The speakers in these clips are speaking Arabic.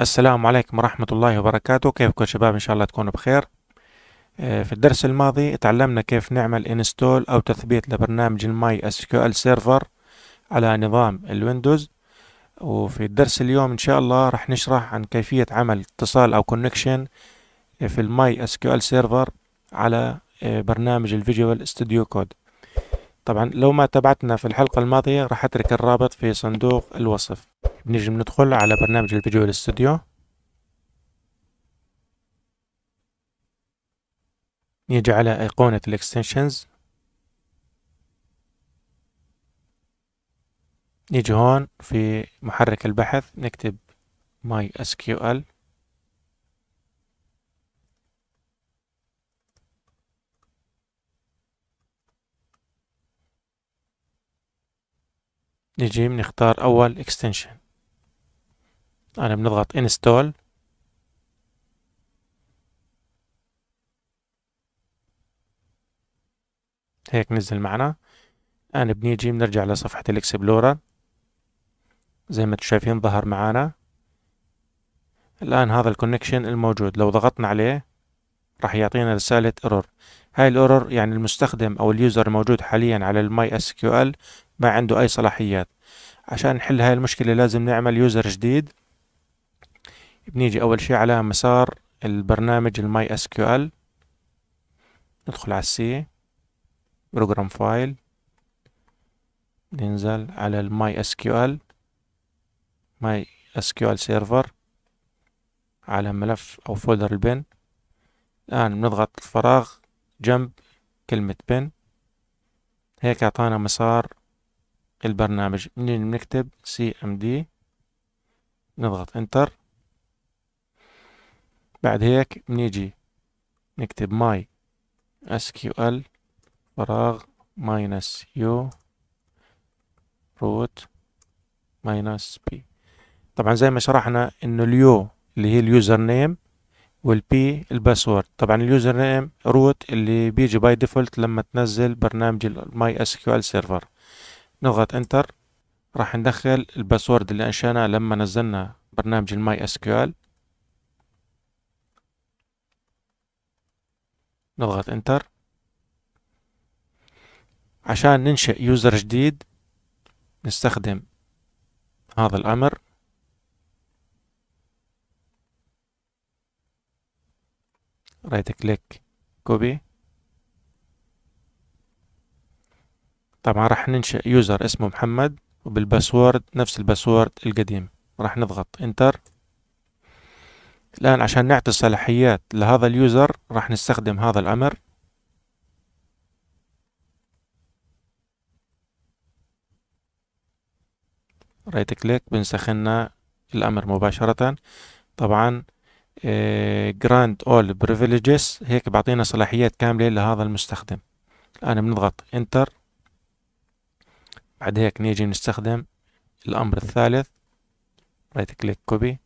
السلام عليكم ورحمة الله وبركاته كيفكم شباب إن شاء الله تكونوا بخير آه، في الدرس الماضي تعلمنا كيف نعمل انستول أو تثبيت لبرنامج الماي اس ال سيرفر على نظام الويندوز وفي الدرس اليوم إن شاء الله راح نشرح عن كيفية عمل اتصال أو كونكشن في الماي اس ال سيرفر على آه، برنامج الفيجوال استوديو كود طبعا لو ما تابعتنا في الحلقة الماضية راح أترك الرابط في صندوق الوصف نجم ندخل على برنامج الفيديو الاستوديو نيجي على أيقونة الاكستنشنز نيجي هون في محرك البحث نكتب ماي اس كيو ال نجي نختار أول اكستنشن أنا بنضغط انستول هيك نزل معنا الآن بنيجي بنرجع لصفحة الإكسبلورر زي ما انتم شايفين ظهر معانا الآن هذا الكونكشن الموجود لو ضغطنا عليه راح يعطينا رسالة ايرور هاي الايرور يعني المستخدم أو اليوزر الموجود حاليا على الماي اس كيو ال ما عنده أي صلاحيات عشان نحل هاي المشكلة لازم نعمل يوزر جديد بنيجي أول شي على مسار البرنامج الماي اس كيو ال ندخل على السي بروجرام فايل ننزل على الماي اس كيو ال ماي اس كيو ال سيرفر على ملف أو فولدر البن الآن بنضغط الفراغ جنب كلمة بن هيك أعطانا مسار البرنامج منين بنكتب سي ام دي نضغط انتر بعد هيك بنيجي نكتب ماي اس كيو ال فراغ ماينس يو روت ماينس بي طبعا زي ما شرحنا انه اليو اللي هي اليوزر نيم والبي الباسورد طبعا اليوزر نيم روت اللي بيجي باي ديفولت لما تنزل برنامج الماي اس كيو ال سيرفر نضغط انتر راح ندخل الباسورد اللي انشأناه لما نزلنا برنامج الماي اس كيو ال نضغط انتر عشان ننشئ يوزر جديد نستخدم هذا الامر رايت كليك كوبي طبعا راح ننشئ يوزر اسمه محمد وبالباسورد نفس الباسورد القديم راح نضغط انتر الآن عشان نعطي صلاحيات لهذا اليوزر راح نستخدم هذا الأمر رايت كليك بنسخنا الأمر مباشرة طبعا جراند اول بريفيليجز هيك بعطينا صلاحيات كاملة لهذا المستخدم الآن بنضغط انتر بعد هيك نيجي نستخدم الأمر الثالث رايت كليك كوبي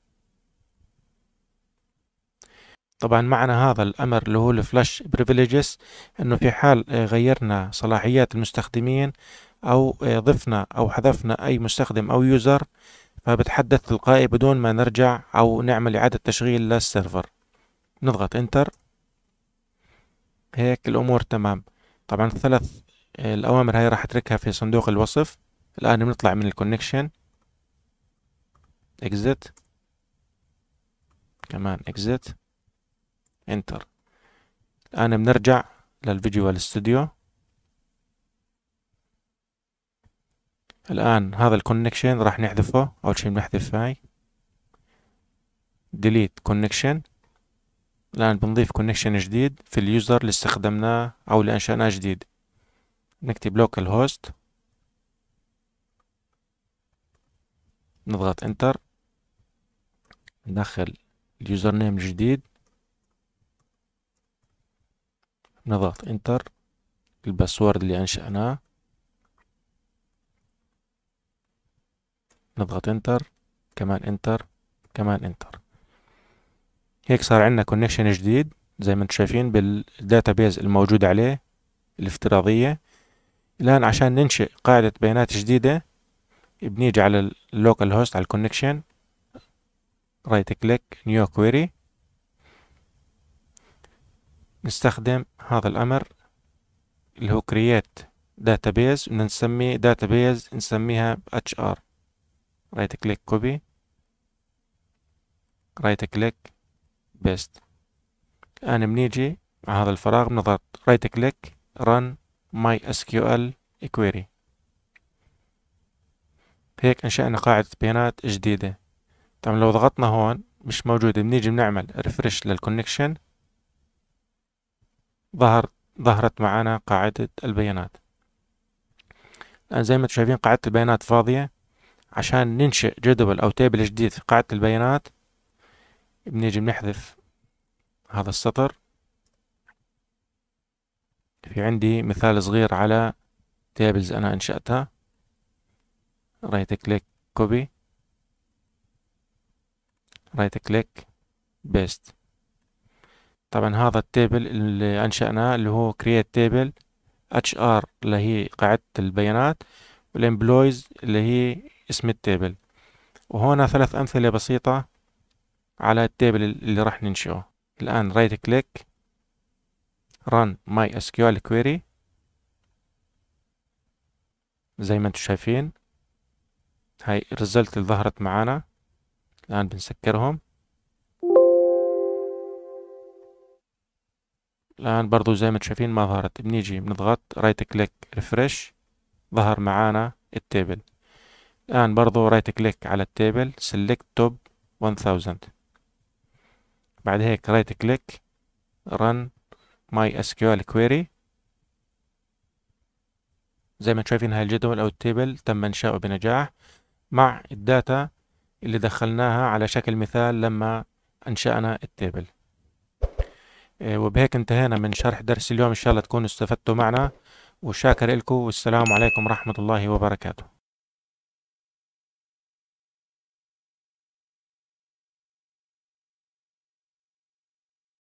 طبعا معنى هذا الأمر اللي هو الفلاش بريفليجز أنه في حال آه، غيرنا صلاحيات المستخدمين أو آه، ضفنا أو حذفنا أي مستخدم أو يوزر فبتحدث تلقائي بدون ما نرجع أو نعمل إعادة تشغيل للسيرفر نضغط انتر هيك الأمور تمام طبعا الثلاث آه، الأوامر هاي راح أتركها في صندوق الوصف الآن بنطلع من الكونكشن اكزت كمان اكزت انتر الآن بنرجع للفيجوال ستوديو الآن هذا الكونكشن راح نحذفه أول شي بنحذف هاي ديليت كونكشن الآن بنضيف كونكشن جديد في اليوزر اللي استخدمناه أو اللي أنشأناه جديد نكتب لوكال هوست نضغط انتر ندخل اليوزر نيم الجديد نضغط انتر الباسورد اللي انشأناه نضغط انتر كمان انتر كمان انتر هيك صار عندنا كونكشن جديد زي ما انتم شايفين بالداتابيز الموجود عليه الافتراضية الآن عشان ننشئ قاعدة بيانات جديدة بنيجي على اللوكال هوست على الكونكشن رايت كليك نيو كويري نستخدم هذا الأمر اللي هو create database بدنا database نسميها HR right click copy right click paste الآن بنيجي مع هذا الفراغ بنضغط right click run my SQL query هيك انشأنا قاعدة بيانات جديدة طبعا لو ضغطنا هون مش موجودة بنيجي بنعمل ريفرش للكونكشن ظهر ظهرت معانا قاعدة البيانات الآن زي ما انتم شايفين قاعدة البيانات فاضية عشان ننشئ جدول أو تيبل جديد في قاعدة البيانات بنيجي بنحذف هذا السطر في عندي مثال صغير على تيبلز أنا أنشأتها رايت كليك كوبي رايت كليك بيست طبعا هذا التيبل اللي انشأناه اللي هو create table hr اللي هي قاعدة البيانات والemployees اللي هي اسم التيبل وهنا ثلاث أمثلة بسيطة على التيبل اللي راح ننشئه الآن رايت كليك run my sql query زي ما انتم شايفين هاي الريزلت اللي ظهرت معانا الآن بنسكرهم الان برضو زي ما انتم شايفين ما ظهرت بنيجي بنضغط رايت كليك ريفرش ظهر معانا التيبل الان برضو رايت كليك على التيبل سيلكت توب 1000 بعد هيك رايت كليك رن ماي اس كيو ال كويري زي ما انتم شايفين هاي الجدول او التيبل تم انشاؤه بنجاح مع الداتا اللي دخلناها على شكل مثال لما انشأنا التيبل آه، وبهيك انتهينا من شرح درس اليوم إن شاء الله تكونوا استفدتوا معنا وشاكر لكم والسلام عليكم ورحمة الله وبركاته